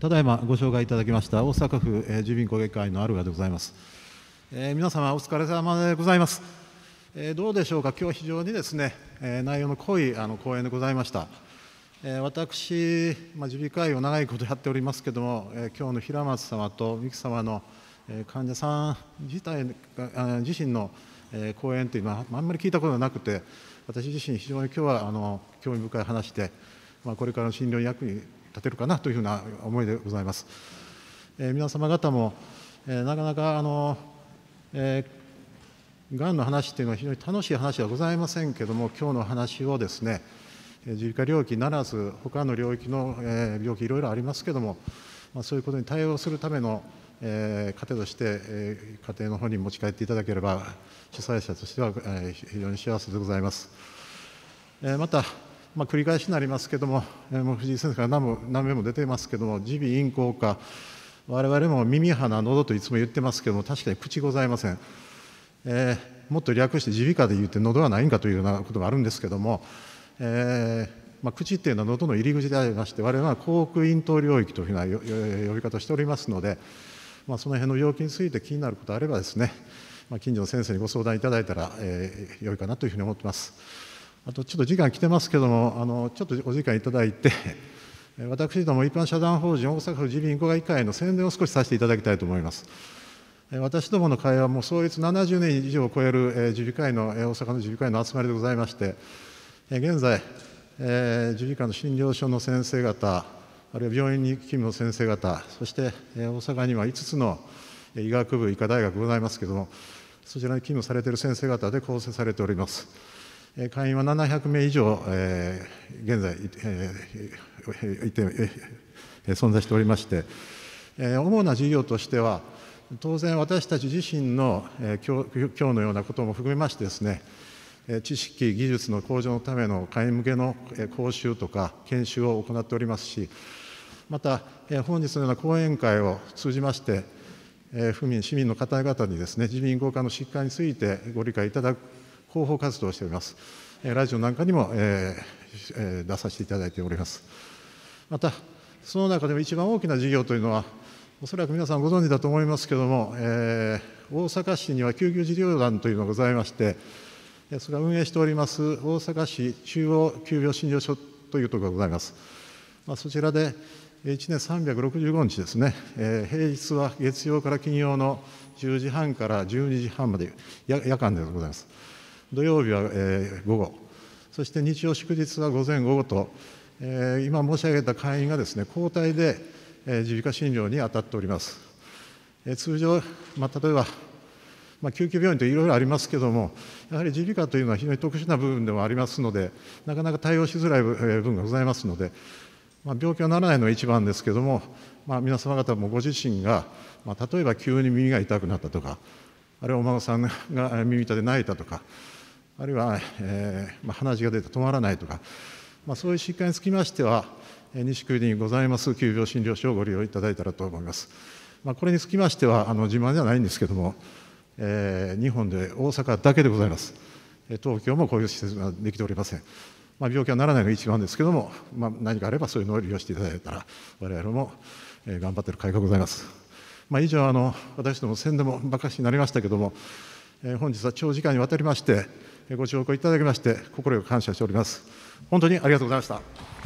ただいまご紹介いただきました大阪府住民工芸会のあるがでございます。えー、皆様お疲れ様でございます。えー、どうでしょうか、今日非常にですね、えー、内容の濃いあの講演でございました。え私、まあ、耳鼻科を長いことやっておりますけども、え今日の平松様と三木様の、え患者さん自体が自身の、え講演というのはあんまり聞いたことがなくて私自身非常に今日はあの興味深い話で、まあ、これからの診療に役に立てるかなというふうな思いでございます。えー、皆様方も、えー、なかなかあの、えー、がんの話というのは非常に楽しい話ではございませんけれども、今日の話をですね、自鼻科領域ならず、他の領域の、え病気、いろいろありますけれども、まあ、そういうことに対応するための、え糧として、え家庭の方に持ち帰っていただければ、主催者としては、え非常に幸せでございます。えまたまあ、繰り返しになりますけども、えもう藤井先生から何も何名も出てますけども耳鼻咽喉科我々も耳鼻喉といつも言ってますけども確かに口ございません、えー、もっと略して耳鼻科で言って喉はないんかというようなことがあるんですけども、えーまあ、口っていうのは喉の入り口でありまして我々は口腔咽頭領域というふうな呼び方をしておりますので、まあ、その辺の病気について気になることあればですね、まあ、近所の先生にご相談いただいたら、えー、良いかなというふうに思ってます。あとちょっと時間来てますけども、あのちょっとお時間いただいて、私ども一般社団法人大阪府自民護外会の宣伝を少しさせていただきたいと思います。私どもの会はもう創立70年以上を超える自備会の大阪の自備会の集まりでございまして、現在、自治会の診療所の先生方、あるいは病院に勤務の先生方、そして大阪には5つの医学部、医科大学ございますけれども、そちらに勤務されている先生方で構成されております。会員は700名以上、えー、現在、えーいてえー、存在しておりまして、えー、主な事業としては、当然私たち自身の、えー、今日今日のようなことも含めましてですね、知識、技術の向上のための会員向けの講習とか研修を行っておりますし、また、本日のような講演会を通じまして、府民、市民の方々にですね、自民、合家の疾患についてご理解いただく広報活動をしております。ラジオなんかにも、えー、出させていただいております。また、その中でも一番大きな事業というのは、おそらく皆さんご存知だと思いますけれども、えー、大阪市には救急事業団というのがございまして、それが運営しております大阪市中央急病診療所というところがございます。まあ、そちらで1年365日ですね、えー、平日は月曜から金曜の10時半から12時半まで夜間でございます。土曜日は、えー、午後、そして日曜、祝日は午前、午後と、えー、今申し上げた会員がですね交代で耳鼻科診療に当たっております。えー、通常、まあ、例えば、まあ、救急病院といろいろありますけれども、やはり耳鼻科というのは非常に特殊な部分でもありますので、なかなか対応しづらい部分がございますので、まあ、病気はならないのが一番ですけれども、まあ、皆様方もご自身が、まあ、例えば急に耳が痛くなったとか、あるいはお孫さんが耳たで泣いたとか、あるいは、えーまあ、鼻血が出て止まらないとか、まあ、そういう疾患につきましては、えー、西区にございます急病診療所をご利用いただいたらと思います。まあ、これにつきましてはあの自慢ではないんですけども、えー、日本で大阪だけでございます。東京もこういう施設ができておりません。まあ、病気はならないのが一番ですけども、まあ、何かあればそういうのを利用していただいたら、我々も頑張っている会がございます。まあ、以上あの、私ども宣伝もばかしになりましたけども、えー、本日は長時間にわたりまして、ご紹介いただきまして、心より感謝しております。本当にありがとうございました。